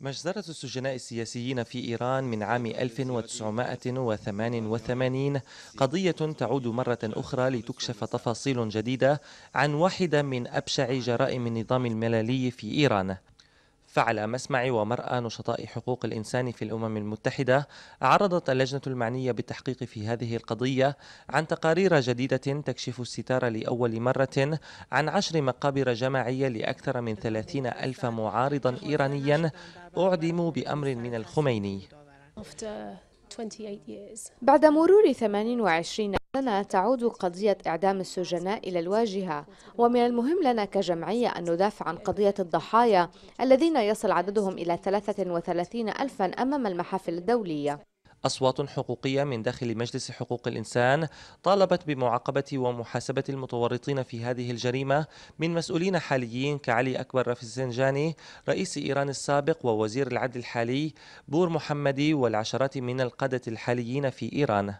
مجزرة السجناء السياسيين في إيران من عام 1988 قضية تعود مرة أخرى لتكشف تفاصيل جديدة عن واحدة من أبشع جرائم النظام المللي في إيران فعلى مسمع ومرأى نشطاء حقوق الإنسان في الأمم المتحدة عرضت اللجنة المعنية بالتحقيق في هذه القضية عن تقارير جديدة تكشف الستار لأول مرة عن عشر مقابر جماعية لأكثر من ثلاثين ألف معارضا إيرانيا أعدموا بأمر من الخميني بعد مرور 28 لنا تعود قضية إعدام السجناء إلى الواجهة ومن المهم لنا كجمعية أن ندافع عن قضية الضحايا الذين يصل عددهم إلى 33 ألفا أمام المحافل الدولية أصوات حقوقية من داخل مجلس حقوق الإنسان طالبت بمعاقبة ومحاسبة المتورطين في هذه الجريمة من مسؤولين حاليين كعلي أكبر رفسنجاني رئيس إيران السابق ووزير العدل الحالي بور محمدي والعشرات من القادة الحاليين في إيران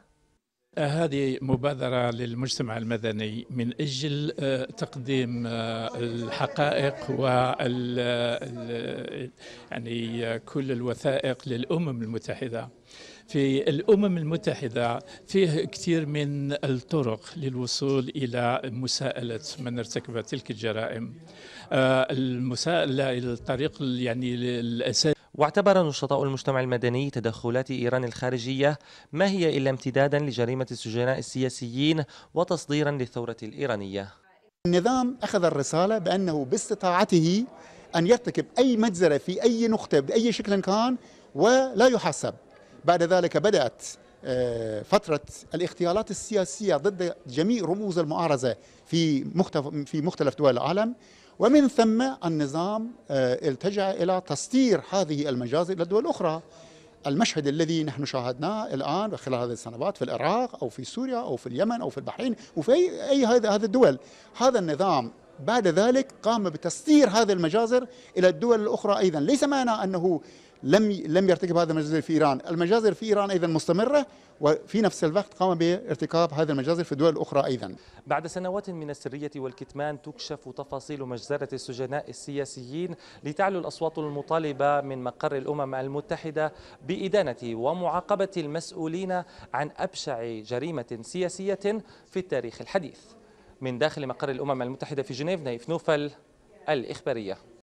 هذه مبادرة للمجتمع المدني من أجل آه، تقديم آه، الحقائق وال آه، يعني كل الوثائق للأمم المتحدة في الأمم المتحدة فيه كثير من الطرق للوصول إلى مساءلة من ارتكب تلك الجرائم المساءلة الطريق يعني الأساسي واعتبر نشطاء المجتمع المدني تدخلات إيران الخارجية ما هي إلا امتدادا لجريمة السجناء السياسيين وتصديرا للثورة الإيرانية النظام أخذ الرسالة بأنه باستطاعته أن يرتكب أي مجزرة في أي نقطة بأي شكل كان ولا يحاسب بعد ذلك بدأت آه، فترة الاغتيالات السياسية ضد جميع رموز المعارضة في مختلف في مختلف دول العالم ومن ثم النظام آه، التجأ إلى تصدير هذه المجازر إلى دول أخرى المشهد الذي نحن شاهدناه الآن خلال هذه السنوات في العراق أو في سوريا أو في اليمن أو في البحرين وفي أي هذا هذه الدول هذا النظام بعد ذلك قام بتصدير هذه المجازر الى الدول الاخرى ايضا ليس معنى انه لم لم يرتكب هذا المجازر في ايران المجازر في ايران ايضا مستمره وفي نفس الوقت قام بارتكاب هذه المجازر في الدول الاخرى ايضا بعد سنوات من السريه والكتمان تكشف تفاصيل مجزره السجناء السياسيين لتعلو الاصوات المطالبه من مقر الامم المتحده بادانه ومعاقبه المسؤولين عن ابشع جريمه سياسيه في التاريخ الحديث من داخل مقر الأمم المتحدة في جنيف نايف نوفل الإخبارية